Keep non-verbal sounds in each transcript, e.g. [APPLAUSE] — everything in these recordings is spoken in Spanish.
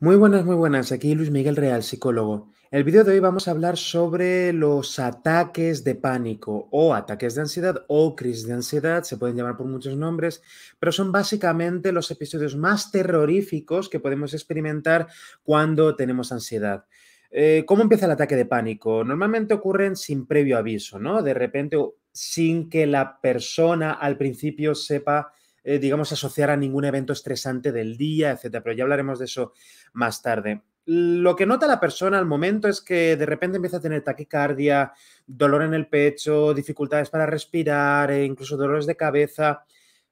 Muy buenas, muy buenas. Aquí Luis Miguel Real, psicólogo. El vídeo de hoy vamos a hablar sobre los ataques de pánico o ataques de ansiedad o crisis de ansiedad, se pueden llamar por muchos nombres, pero son básicamente los episodios más terroríficos que podemos experimentar cuando tenemos ansiedad. Eh, ¿Cómo empieza el ataque de pánico? Normalmente ocurren sin previo aviso, ¿no? De repente, sin que la persona al principio sepa eh, digamos, asociar a ningún evento estresante del día, etcétera. Pero ya hablaremos de eso más tarde. Lo que nota la persona al momento es que de repente empieza a tener taquicardia, dolor en el pecho, dificultades para respirar, eh, incluso dolores de cabeza.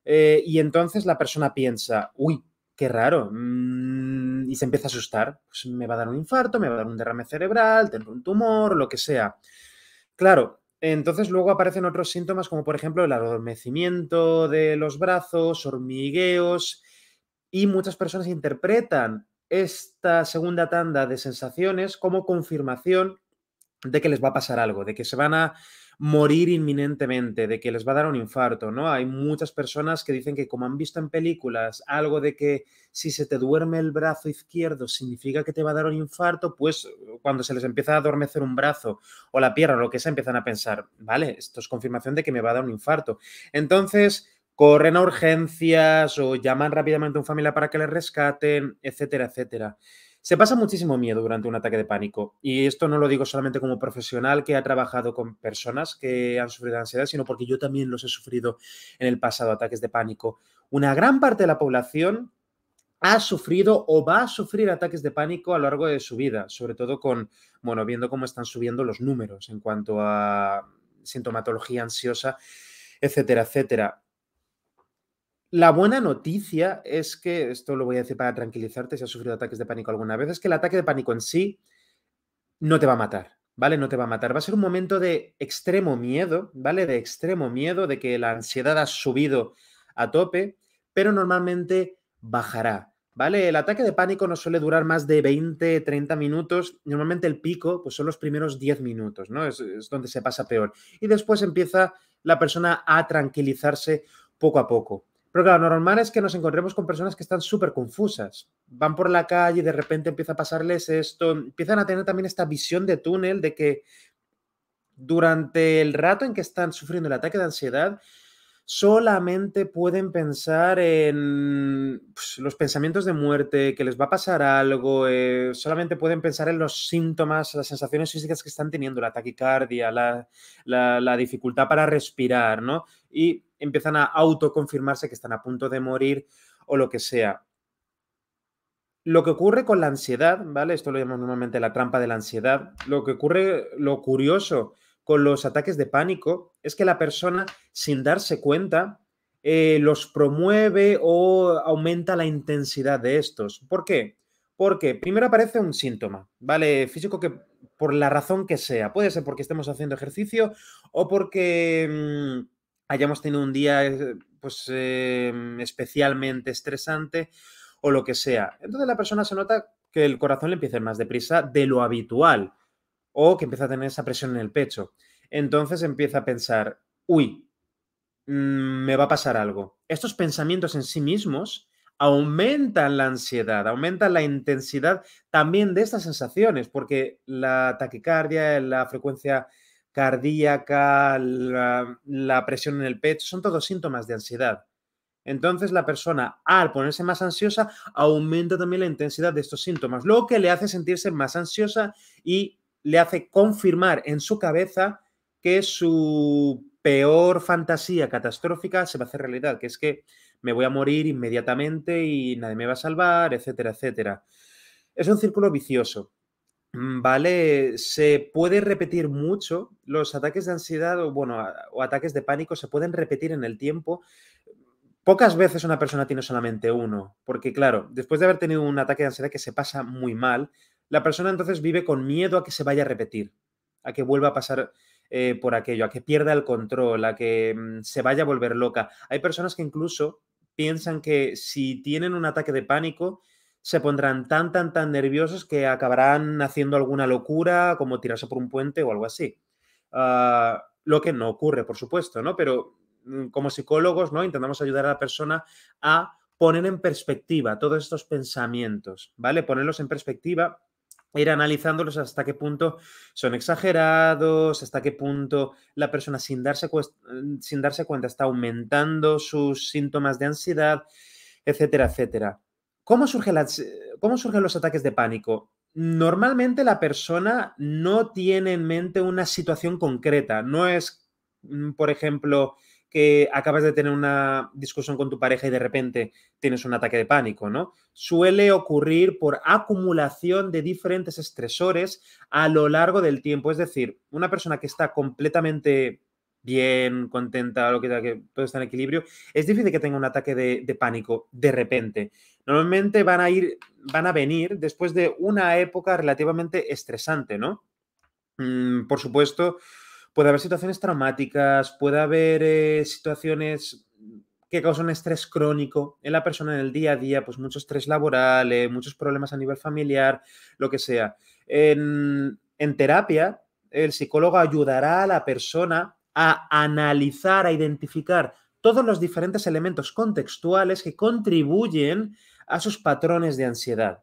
Eh, y entonces la persona piensa, uy, qué raro. Mm", y se empieza a asustar. Pues me va a dar un infarto, me va a dar un derrame cerebral, tengo un tumor, lo que sea. Claro, entonces luego aparecen otros síntomas como por ejemplo el adormecimiento de los brazos, hormigueos y muchas personas interpretan esta segunda tanda de sensaciones como confirmación de que les va a pasar algo, de que se van a morir inminentemente, de que les va a dar un infarto, ¿no? Hay muchas personas que dicen que como han visto en películas algo de que si se te duerme el brazo izquierdo significa que te va a dar un infarto, pues eh, cuando se les empieza a adormecer un brazo o la pierna lo que sea, empiezan a pensar, vale, esto es confirmación de que me va a dar un infarto. Entonces, corren a urgencias o llaman rápidamente a un familiar para que les rescaten, etcétera, etcétera. Se pasa muchísimo miedo durante un ataque de pánico. Y esto no lo digo solamente como profesional que ha trabajado con personas que han sufrido ansiedad, sino porque yo también los he sufrido en el pasado, ataques de pánico. Una gran parte de la población ha sufrido o va a sufrir ataques de pánico a lo largo de su vida, sobre todo con, bueno, viendo cómo están subiendo los números en cuanto a sintomatología ansiosa, etcétera, etcétera. La buena noticia es que, esto lo voy a decir para tranquilizarte si has sufrido ataques de pánico alguna vez, es que el ataque de pánico en sí no te va a matar, ¿vale? No te va a matar. Va a ser un momento de extremo miedo, ¿vale? De extremo miedo, de que la ansiedad ha subido a tope, pero normalmente bajará. ¿Vale? El ataque de pánico no suele durar más de 20, 30 minutos. Normalmente el pico pues son los primeros 10 minutos, ¿no? es donde se pasa peor. Y después empieza la persona a tranquilizarse poco a poco. Pero claro, normal es que nos encontremos con personas que están súper confusas. Van por la calle y de repente empieza a pasarles esto. Empiezan a tener también esta visión de túnel de que durante el rato en que están sufriendo el ataque de ansiedad, solamente pueden pensar en pues, los pensamientos de muerte, que les va a pasar algo, eh, solamente pueden pensar en los síntomas, las sensaciones físicas que están teniendo, la taquicardia, la, la dificultad para respirar, ¿no? Y empiezan a autoconfirmarse que están a punto de morir o lo que sea. Lo que ocurre con la ansiedad, ¿vale? Esto lo llamamos normalmente la trampa de la ansiedad. Lo que ocurre, lo curioso con los ataques de pánico es que la persona, sin darse cuenta, eh, los promueve o aumenta la intensidad de estos. ¿Por qué? Porque primero aparece un síntoma, ¿vale? Físico que por la razón que sea, puede ser porque estemos haciendo ejercicio o porque mm, hayamos tenido un día eh, pues, eh, especialmente estresante o lo que sea. Entonces la persona se nota que el corazón le empieza más deprisa de lo habitual o que empieza a tener esa presión en el pecho. Entonces empieza a pensar, uy, mm, me va a pasar algo. Estos pensamientos en sí mismos aumentan la ansiedad, aumentan la intensidad también de estas sensaciones, porque la taquicardia, la frecuencia cardíaca, la, presión en el pecho, son todos síntomas de ansiedad. Entonces la persona, al ponerse más ansiosa, aumenta también la intensidad de estos síntomas, lo que le hace sentirse más ansiosa y le hace confirmar en su cabeza que su peor fantasía catastrófica se va a hacer realidad, que es que me voy a morir inmediatamente y nadie me va a salvar, etcétera, etcétera. Es un círculo vicioso. Mm, ¿Vale? Se puede repetir mucho. Los ataques de ansiedad o, bueno, o ataques de pánico se pueden repetir en el tiempo. Pocas veces una persona tiene solamente uno, porque claro, después de haber tenido un ataque de ansiedad que se pasa muy mal, la persona entonces vive con miedo a que se vaya a repetir, a que vuelva a pasar eh, por aquello, a que pierda el control, a que mm, se vaya a volver loca. Hay personas que incluso piensan que si tienen un ataque de pánico, se pondrán tan, tan, tan nerviosos que acabarán haciendo alguna locura, como tirarse por un puente o algo así. Ah, lo que no ocurre, por supuesto, ¿no? Pero mm, como psicólogos, ¿no? Intentamos ayudar a la persona a poner en perspectiva todos estos pensamientos, ¿vale? Ponerlos en perspectiva ir analizándolos hasta qué punto son exagerados, hasta qué punto la persona sin darse, sin darse cuenta está aumentando sus síntomas de ansiedad, etcétera, etcétera. surge ¿Cómo surgen los ataques de pánico? Normalmente la persona no tiene en mente una situación concreta, no es, mm, por ejemplo, que acabas de tener una discusión con tu pareja y de repente tienes un ataque de pánico, ¿no? Suele ocurrir por acumulación de diferentes estresores a lo largo del tiempo. Es decir, una persona que está completamente bien, contenta, lo que, que todo está en equilibrio, es difícil que tenga un ataque de, pánico de repente. Normalmente van a ir, van a venir después de una época relativamente estresante, ¿no? Mm, por supuesto, puede haber situaciones traumáticas, puede haber eh, situaciones que causan estrés crónico en la persona en el día a día, pues mucho estrés laboral, eh, muchos problemas a nivel familiar, lo que sea. En, en terapia, el psicólogo ayudará a la persona a analizar, a identificar todos los diferentes elementos contextuales que contribuyen a sus patrones de ansiedad.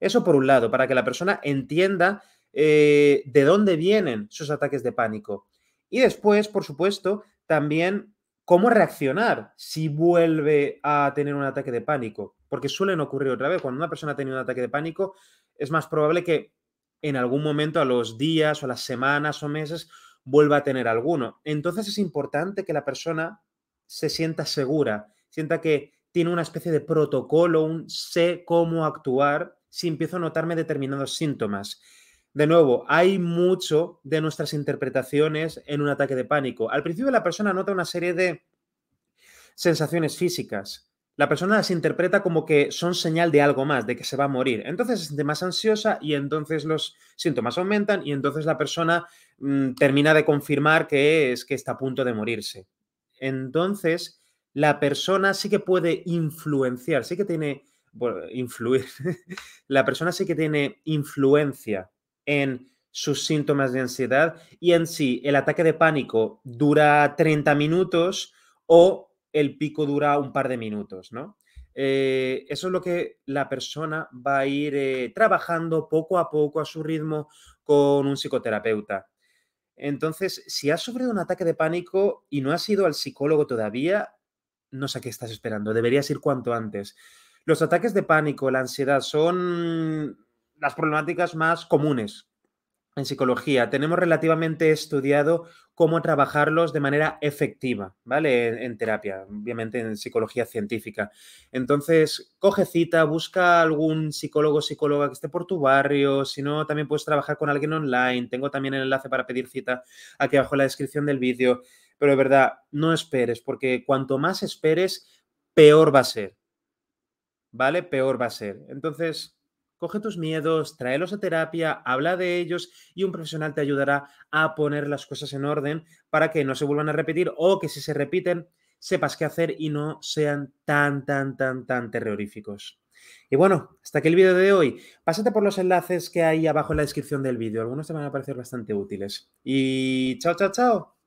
Eso por un lado, para que la persona entienda eh, de dónde vienen sus ataques de pánico. Y después, por supuesto, también cómo reaccionar si vuelve a tener un ataque de pánico, porque suelen ocurrir otra vez. Cuando una persona ha tenido un ataque de pánico, es más probable que en algún momento a los días o a las semanas o meses vuelva a tener alguno. Entonces es importante que la persona se sienta segura, sienta que tiene una especie de protocolo, un sé cómo actuar si empiezo a notarme determinados síntomas. De nuevo, hay mucho de nuestras interpretaciones en un ataque de pánico. Al principio la persona nota una serie de sensaciones físicas. La persona las interpreta como que son señal de algo más, de que se va a morir. Entonces se siente más ansiosa y entonces los síntomas aumentan y entonces la persona mm, termina de confirmar que es que está a punto de morirse. Entonces la persona sí que puede influenciar, sí que tiene, influir, [LAUGHS] la persona sí que tiene influencia en sus síntomas de ansiedad y en sí el ataque de pánico dura 30 minutos o el pico dura un par de minutos, ¿no? Eh, eso es lo que la persona va a ir eh, trabajando poco a poco a su ritmo con un psicoterapeuta. Entonces, si has sufrido un ataque de pánico y no has ido al psicólogo todavía, no sé qué estás esperando, deberías ir cuanto antes. Los ataques de pánico, la ansiedad son las problemáticas más comunes en psicología. Tenemos relativamente estudiado cómo trabajarlos de manera efectiva, ¿vale? En, terapia, obviamente en psicología científica. Entonces, coge cita, busca algún psicólogo o psicóloga que esté por tu barrio, si no, también puedes trabajar con alguien online. Tengo también el enlace para pedir cita aquí abajo en la descripción del vídeo. Pero de verdad, no esperes, porque cuanto más esperes, peor va a ser. ¿Vale? Peor va a ser. Entonces, Coge tus miedos, tráelos a terapia, habla de ellos y un profesional te ayudará a poner las cosas en orden para que no se vuelvan a repetir o que si se repiten sepas qué hacer y no sean tan, tan, tan, tan terroríficos. Y bueno, hasta aquí el vídeo de hoy. Pásate por los enlaces que hay abajo en la descripción del vídeo. Algunos te van a parecer bastante útiles. Y chao, chao, chao.